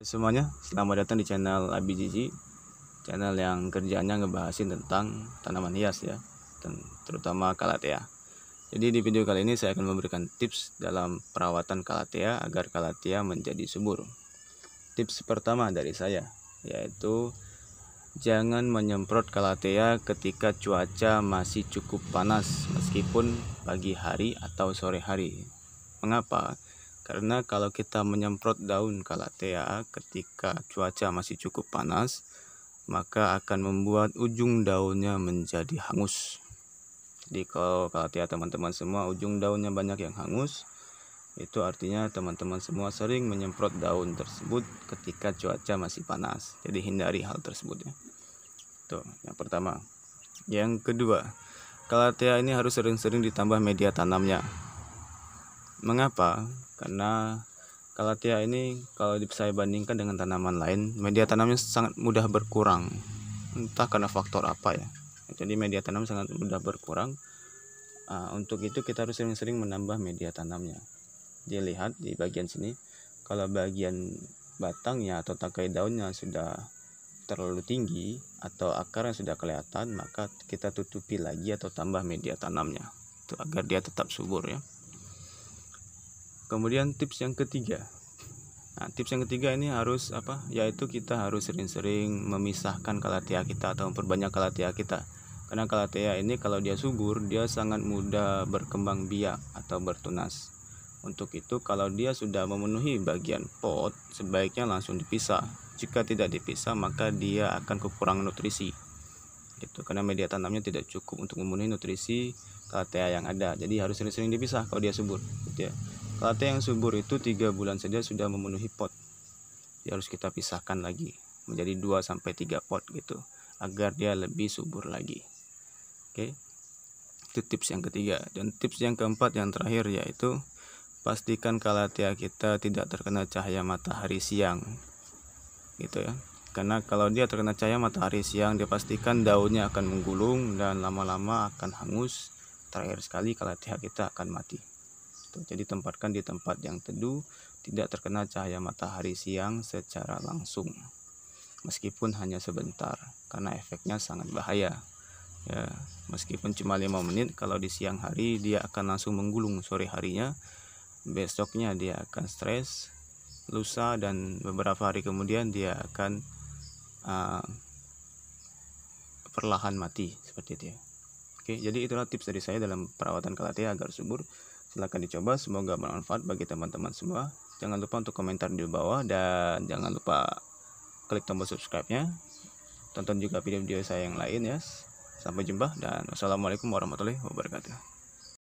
semuanya selamat datang di channel Abi channel yang kerjanya ngebahasin tentang tanaman hias ya dan terutama kalatea jadi di video kali ini saya akan memberikan tips dalam perawatan kalatea agar kalatea menjadi subur tips pertama dari saya yaitu jangan menyemprot kalatea ketika cuaca masih cukup panas meskipun pagi hari atau sore hari mengapa? Karena kalau kita menyemprot daun kalatea ketika cuaca masih cukup panas, maka akan membuat ujung daunnya menjadi hangus. Jadi kalau kalatea teman-teman semua ujung daunnya banyak yang hangus, itu artinya teman-teman semua sering menyemprot daun tersebut ketika cuaca masih panas. Jadi hindari hal tersebut ya. Tuh, yang pertama. Yang kedua, kalatea ini harus sering-sering ditambah media tanamnya Mengapa? Karena kalatia ini kalau saya bandingkan dengan tanaman lain, media tanamnya sangat mudah berkurang. Entah karena faktor apa ya. Jadi media tanam sangat mudah berkurang. Ah, untuk itu kita harus sering-sering menambah media tanamnya. Dilihat di bagian sini, kalau bagian batangnya atau tangkai daunnya sudah terlalu tinggi atau akar yang sudah kelihatan, maka kita tutupi lagi atau tambah media tanamnya agar dia tetap subur ya kemudian tips yang ketiga Nah, tips yang ketiga ini harus apa? Yaitu kita harus sering-sering memisahkan kalatea kita atau memperbanyak kalatea kita. Karena kalatea ini kalau dia subur, dia sangat mudah berkembang biak atau bertunas. Untuk itu kalau dia sudah memenuhi bagian pot, sebaiknya langsung dipisah. Jika tidak dipisah, maka dia akan kekurangan nutrisi. Gitu, karena media tanamnya tidak cukup untuk memenuhi nutrisi kalatea yang ada. Jadi harus sering-sering dipisah kalau dia subur, gitu ya. Latte yang subur itu tiga bulan saja sudah memenuhi pot. Dia harus kita pisahkan lagi menjadi 2 sampai tiga pot gitu agar dia lebih subur lagi. Oke. Itu tips yang ketiga dan tips yang keempat yang terakhir yaitu pastikan kalatea kita tidak terkena cahaya matahari siang. Gitu ya karena kalau dia terkena cahaya matahari siang dia pastikan daunnya akan menggulung dan lama-lama akan hangus terakhir sekali kalatea kita akan mati tuh. Gitu. Jadi tempatkan di tempat yang teduh, tidak terkena cahaya matahari siang secara langsung. Meskipun hanya sebentar karena efeknya sangat bahaya. Ya, meskipun cuma 5 menit kalau di siang hari dia akan langsung menggulung sore harinya. Besoknya dia akan stres, lusa dan beberapa hari kemudian dia akan uh, perlahan mati seperti itu ya. Oke, jadi itulah tips dari saya dalam perawatan kalatea agar subur. Silahkan dicoba, semoga bermanfaat bagi teman-teman semua. Jangan lupa untuk komentar di bawah dan jangan lupa klik tombol subscribe-nya. Tonton juga video-video saya yang lain ya. Sampai jumpa dan wassalamualaikum warahmatullahi wabarakatuh.